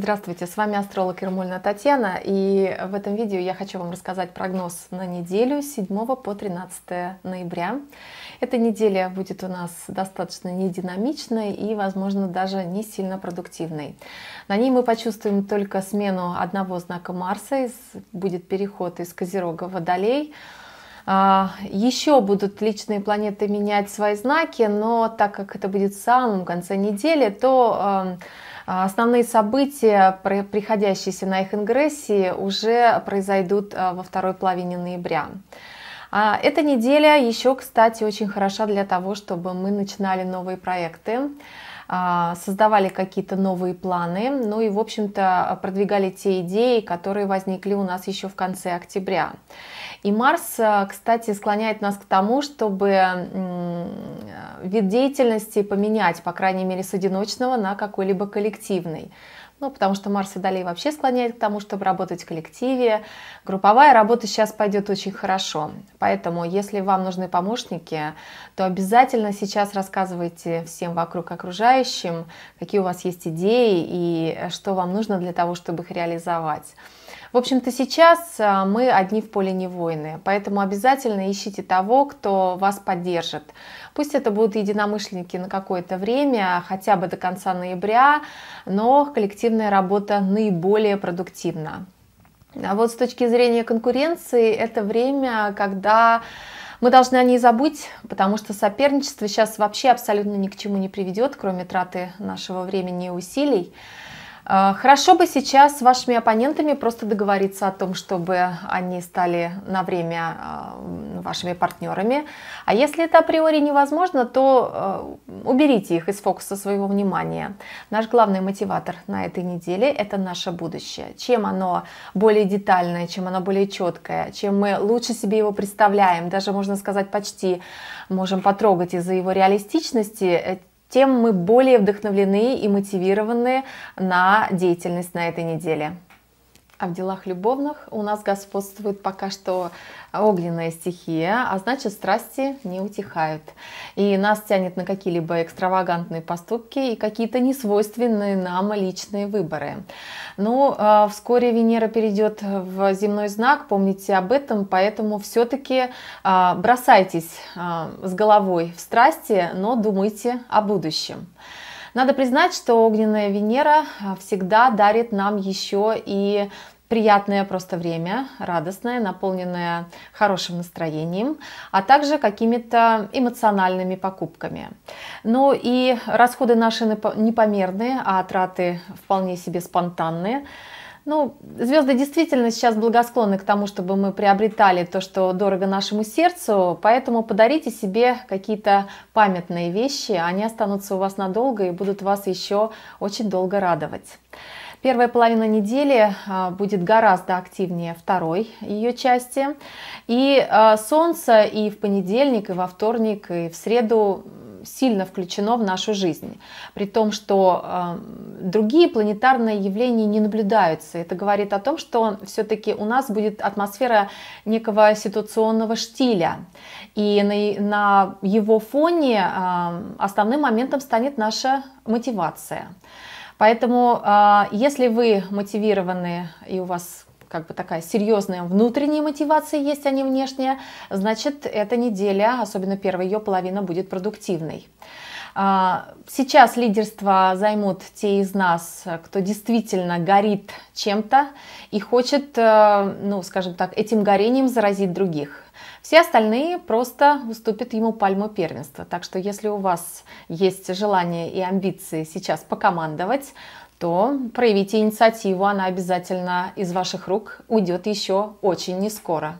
Здравствуйте, с вами астролог Ермольна Татьяна, и в этом видео я хочу вам рассказать прогноз на неделю с 7 по 13 ноября. Эта неделя будет у нас достаточно нединамичной и, возможно, даже не сильно продуктивной. На ней мы почувствуем только смену одного знака Марса, будет переход из Козерога в Водолей, а, еще будут личные планеты менять свои знаки, но так как это будет в самом конце недели, то а, основные события, приходящиеся на их ингрессии, уже произойдут а, во второй половине ноября. А Эта неделя еще, кстати, очень хороша для того, чтобы мы начинали новые проекты а, создавали какие-то новые планы, ну и, в общем-то, продвигали те идеи, которые возникли у нас еще в конце октября. И Марс, а, кстати, склоняет нас к тому, чтобы вид деятельности поменять, по крайней мере, с одиночного на какой-либо коллективный. Ну, потому что Марс и Далей вообще склоняет к тому, чтобы работать в коллективе. Групповая работа сейчас пойдет очень хорошо. Поэтому, если вам нужны помощники, то обязательно сейчас рассказывайте всем вокруг окружающим, какие у вас есть идеи и что вам нужно для того, чтобы их реализовать. В общем-то, сейчас э, мы одни в поле не воины, поэтому обязательно ищите того, кто вас поддержит. Пусть это будут единомышленники на какое-то время, хотя бы до конца ноября, но коллективная работа наиболее продуктивна. А вот с точки зрения конкуренции, это время, когда мы должны о ней забыть, потому что соперничество сейчас вообще абсолютно ни к чему не приведет, кроме траты нашего времени и усилий. А, хорошо бы сейчас с вашими оппонентами просто договориться о том, чтобы они стали на время а, вашими партнерами. А если это априори невозможно, то а, уберите их из фокуса своего внимания. Наш главный мотиватор на этой неделе – это наше будущее. Чем оно более детальное, чем оно более четкое, чем мы лучше себе его представляем, даже, можно сказать, почти можем потрогать из-за его реалистичности, э, тем мы более вдохновлены и мотивированы на деятельность на этой неделе. А в делах любовных у нас господствует пока что огненная стихия, а значит страсти не утихают. И нас тянет на какие-либо экстравагантные поступки и какие-то несвойственные нам личные выборы. Но ну, а вскоре Венера перейдет в земной знак, помните об этом, поэтому все-таки а, бросайтесь а, с головой в страсти, но думайте о будущем. Надо признать, что огненная Венера а, всегда дарит нам еще и приятное просто время, радостное, наполненное хорошим настроением, а также какими-то эмоциональными покупками. Ну и расходы наши непомерные, а траты вполне себе спонтанные. Ну, звезды действительно сейчас благосклонны к тому, чтобы мы приобретали то, что дорого нашему сердцу, поэтому подарите себе какие-то памятные вещи, они останутся у вас надолго и будут вас еще очень долго радовать. Первая половина недели а, будет гораздо активнее второй ее части. И а, Солнце и в понедельник, и во вторник, и в среду сильно включено в нашу жизнь. При том, что эм, другие планетарные явления не наблюдаются. Это говорит о том, что все-таки у нас будет атмосфера некого ситуационного штиля. И на, его фоне эм, основным моментом станет наша мотивация. Поэтому, э, если вы мотивированы и у вас как бы такая серьезная внутренняя мотивация есть, а не внешняя, значит, эта неделя, особенно первая ее половина, будет продуктивной. А, сейчас лидерство займут те из нас, кто действительно горит чем-то и хочет, э, ну, скажем так, этим горением заразить других. Все остальные просто уступят ему пальму первенства. Так что если у вас есть желание и амбиции сейчас покомандовать, то проявите инициативу, она обязательно из ваших рук уйдет еще очень не скоро.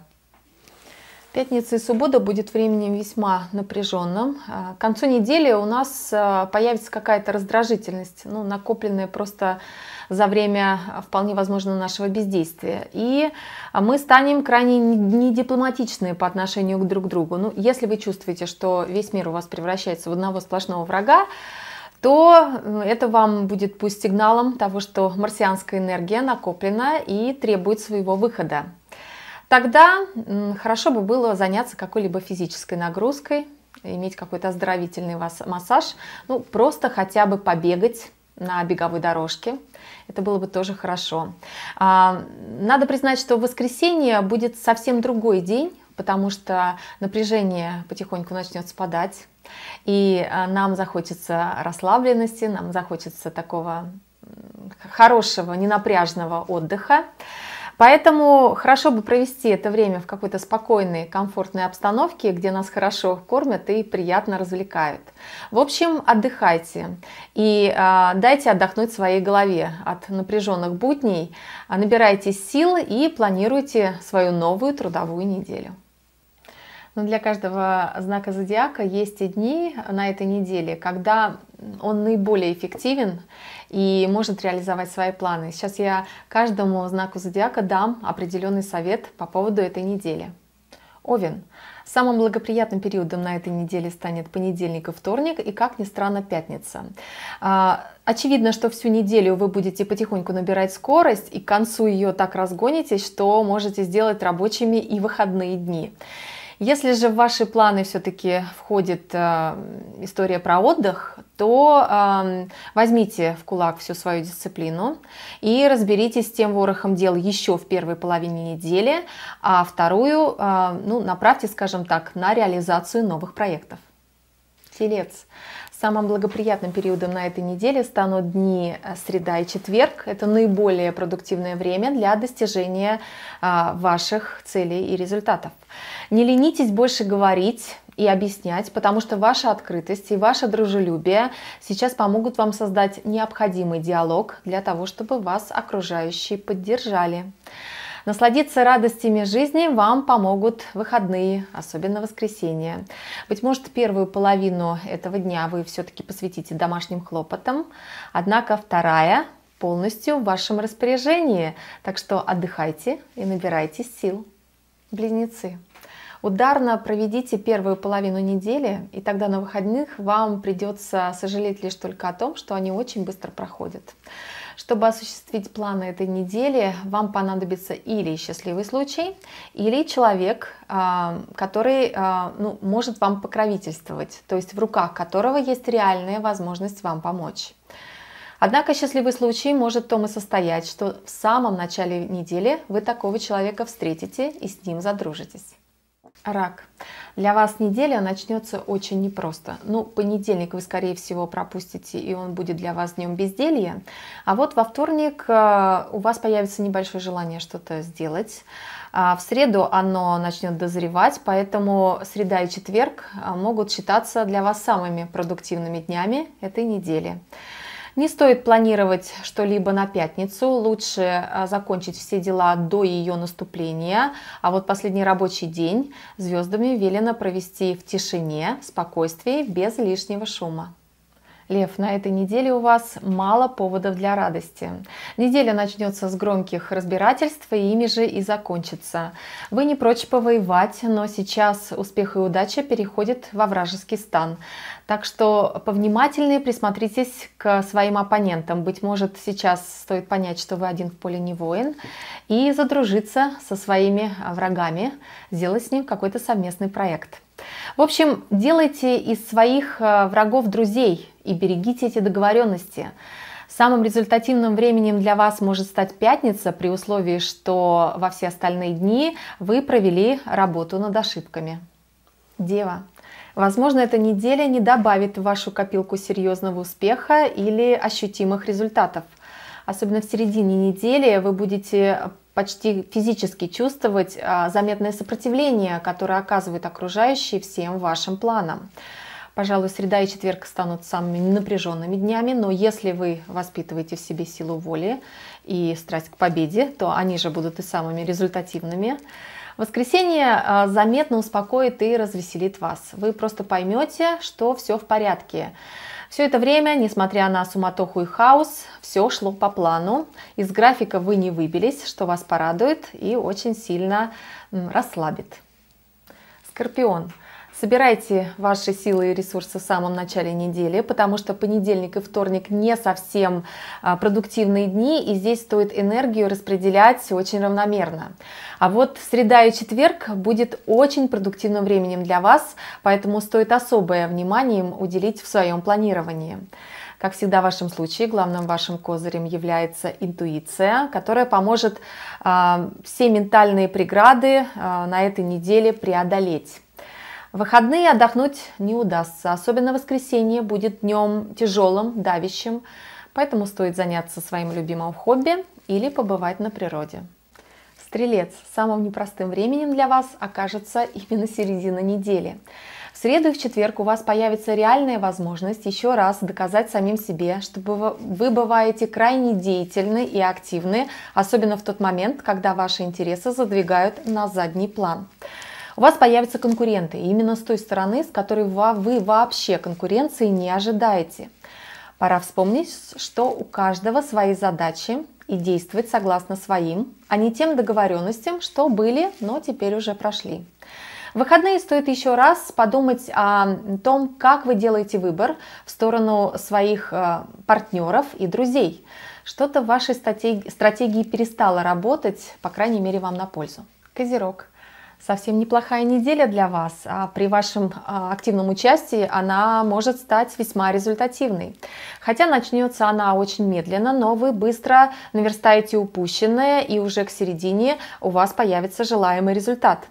Пятница и суббота будет временем весьма напряженным. А, к концу недели у нас а, появится какая-то раздражительность, ну, накопленная просто за время а, вполне возможно нашего бездействия. И мы станем крайне недипломатичны по отношению друг к другу. Ну, если вы чувствуете, что весь мир у вас превращается в одного сплошного врага, то это вам будет пусть сигналом того, что марсианская энергия накоплена и требует своего выхода. Тогда хорошо бы было заняться какой-либо физической нагрузкой, иметь какой-то оздоровительный вас массаж, ну просто хотя бы побегать на беговой дорожке. Это было бы тоже хорошо. А, надо признать, что в воскресенье будет совсем другой день, потому что напряжение потихоньку начнет спадать, и а, нам захочется расслабленности, нам захочется такого хорошего, ненапряжного отдыха. Поэтому хорошо бы провести это время в какой-то спокойной, комфортной обстановке, где нас хорошо кормят и приятно развлекают. В общем, отдыхайте и э, дайте отдохнуть своей голове от напряженных будней, набирайте сил и планируйте свою новую трудовую неделю. Но для каждого знака зодиака есть и дни на этой неделе, когда он наиболее эффективен и может реализовать свои планы. Сейчас я каждому знаку зодиака дам определенный совет по поводу этой недели. Овен. Самым благоприятным периодом на этой неделе станет понедельник и вторник, и, как ни странно, пятница. А, очевидно, что всю неделю вы будете потихоньку набирать скорость, и к концу ее так разгонитесь, что можете сделать рабочими и выходные дни. Если же в ваши планы все-таки входит э, история про отдых, то э, возьмите в кулак всю свою дисциплину и разберитесь с тем ворохом дел еще в первой половине недели, а вторую э, ну, направьте, скажем так, на реализацию новых проектов. Телец. Самым благоприятным периодом на этой неделе станут дни э, среда и четверг. Это наиболее продуктивное время для достижения а, ваших целей и результатов. Не ленитесь больше говорить и объяснять, потому что ваша открытость и ваше дружелюбие сейчас помогут вам создать необходимый диалог для того, чтобы вас окружающие поддержали. Насладиться радостями жизни вам помогут выходные, особенно воскресенье. Быть может, первую половину этого дня вы все-таки посвятите домашним хлопотам, однако вторая полностью в вашем распоряжении. Так что отдыхайте и набирайте сил. Близнецы. Ударно проведите первую половину недели, и тогда на выходных вам придется сожалеть лишь только о том, что они очень быстро проходят. Чтобы осуществить планы этой недели, вам понадобится или счастливый случай, или человек, а, который а, ну, может вам покровительствовать, то есть в руках которого есть реальная возможность вам помочь. Однако счастливый случай может в том и состоять, что в самом начале недели вы такого человека встретите и с ним задружитесь. Рак. Для вас неделя начнется очень непросто. Ну, понедельник вы, скорее всего, пропустите, и он будет для вас днем безделья. А вот во вторник э, у вас появится небольшое желание что-то сделать. А, в среду оно начнет дозревать, поэтому среда и четверг а, могут считаться для вас самыми продуктивными днями этой недели. Не стоит планировать что-либо на пятницу, лучше а, закончить все дела до ее наступления, а вот последний рабочий день звездами велено провести в тишине, спокойствии, без лишнего шума. Лев, на этой неделе у вас мало поводов для радости. Неделя начнется с громких разбирательств, и ими же и закончится. Вы не прочь повоевать, но сейчас успех и удача переходят во вражеский стан. Так что повнимательнее присмотритесь к своим оппонентам. Быть может, сейчас стоит понять, что вы один в поле не воин, и задружиться со своими врагами, сделать с ним какой-то совместный проект. В общем, делайте из своих э, врагов друзей – и берегите эти договоренности. Самым результативным временем для вас может стать пятница при условии, что во все остальные дни вы провели работу над ошибками. Дева. Возможно, эта неделя не добавит в вашу копилку серьезного успеха или ощутимых результатов. Особенно в середине недели вы будете почти физически чувствовать а, заметное сопротивление, которое оказывают окружающие всем вашим планам. Пожалуй, среда и четверг станут самыми напряженными днями, но если вы воспитываете в себе силу воли и страсть к победе, то они же будут и самыми результативными. Воскресенье а, заметно успокоит и развеселит вас. Вы просто поймете, что все в порядке. Все это время, несмотря на суматоху и хаос, все шло по плану. Из графика вы не выбились, что вас порадует и очень сильно расслабит. Скорпион. Собирайте ваши силы и ресурсы в самом начале недели, потому что понедельник и вторник не совсем а, продуктивные дни, и здесь стоит энергию распределять очень равномерно. А вот среда и четверг будет очень продуктивным временем для вас, поэтому стоит особое внимание им уделить в своем планировании. Как всегда в вашем случае главным вашим козырем является интуиция, которая поможет э, все ментальные преграды э, на этой неделе преодолеть. Выходные отдохнуть не удастся, особенно воскресенье будет днем тяжелым, давящим, поэтому стоит заняться своим любимым хобби или побывать на природе. Стрелец, самым непростым временем для вас окажется именно середина недели. В среду и в четверг у вас появится реальная возможность еще раз доказать самим себе, что вы бываете крайне деятельны и активны, особенно в тот момент, когда ваши интересы задвигают на задний план у вас появятся конкуренты, именно с той стороны, с которой вы вообще конкуренции не ожидаете. Пора вспомнить, что у каждого свои задачи и действовать согласно своим, а не тем договоренностям, что были, но теперь уже прошли. В выходные стоит еще раз подумать о том, как вы делаете выбор в сторону своих э, партнеров и друзей. Что-то в вашей стратегии перестало работать, по крайней мере, вам на пользу. Козерог совсем неплохая неделя для вас. А при вашем а, активном участии она может стать весьма результативной. Хотя начнется она очень медленно, но вы быстро наверстаете упущенное и уже к середине у вас появится желаемый результат.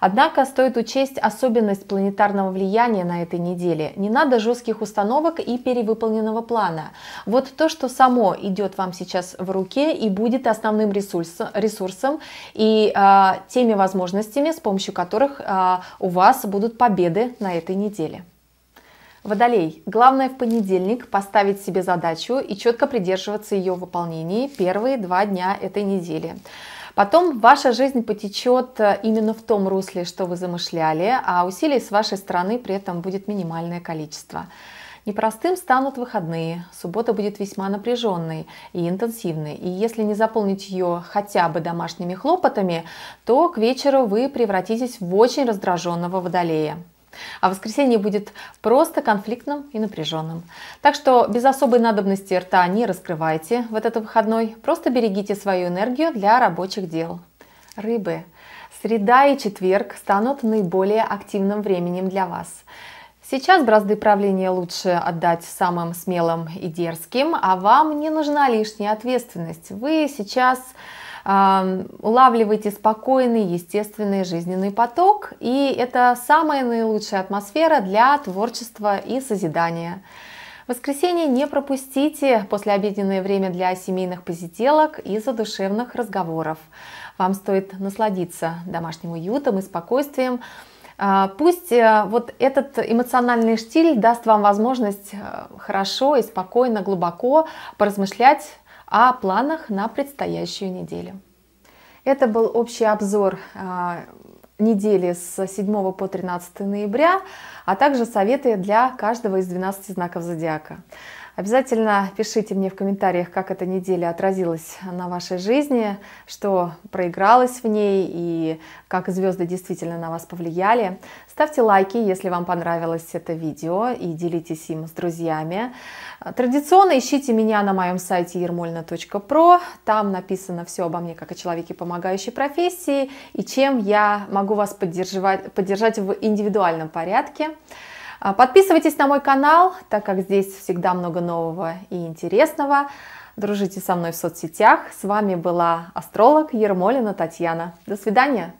Однако стоит учесть особенность планетарного влияния на этой неделе. Не надо жестких установок и перевыполненного плана. Вот то, что само идет вам сейчас в руке и будет основным ресурсом, ресурсом и а, теми возможностями, с помощью которых а, у вас будут победы на этой неделе. Водолей. Главное в понедельник поставить себе задачу и четко придерживаться ее выполнения первые два дня этой недели. Потом ваша жизнь потечет э, именно в том русле, что вы замышляли, а усилий с вашей стороны при этом будет минимальное количество. Непростым станут выходные. Суббота будет весьма напряженной и интенсивной. И если не заполнить ее хотя бы домашними хлопотами, то к вечеру вы превратитесь в очень раздраженного водолея. А воскресенье будет просто конфликтным и напряженным. Так что без особой надобности рта не раскрывайте в этот выходной, просто берегите свою энергию для рабочих дел. Рыбы. Среда и четверг станут наиболее активным временем для вас. Сейчас бразды правления лучше отдать самым смелым и дерзким, а вам не нужна лишняя ответственность. Вы сейчас улавливайте спокойный, естественный жизненный поток, и это самая наилучшая атмосфера для творчества и созидания. воскресенье не пропустите послеобеденное время для семейных посиделок и задушевных разговоров. Вам стоит насладиться домашним уютом и спокойствием. А, пусть э, вот этот эмоциональный штиль даст вам возможность э, хорошо и спокойно, глубоко поразмышлять о планах на предстоящую неделю. Это был общий обзор а, недели с 7 по 13 ноября, а также советы для каждого из 12 знаков зодиака. Обязательно пишите мне в комментариях, как эта неделя отразилась на вашей жизни, что проигралось в ней и как звезды действительно на вас повлияли. Ставьте лайки, если вам понравилось это видео, и делитесь им с друзьями. Традиционно ищите меня на моем сайте ермольна.про. Там написано все обо мне, как о человеке, помогающей профессии, и чем я могу вас поддержать, поддержать в индивидуальном порядке. А, подписывайтесь на мой канал, так как здесь всегда много нового и интересного. Дружите со мной в соцсетях. С вами была астролог Ермолина Татьяна. До свидания!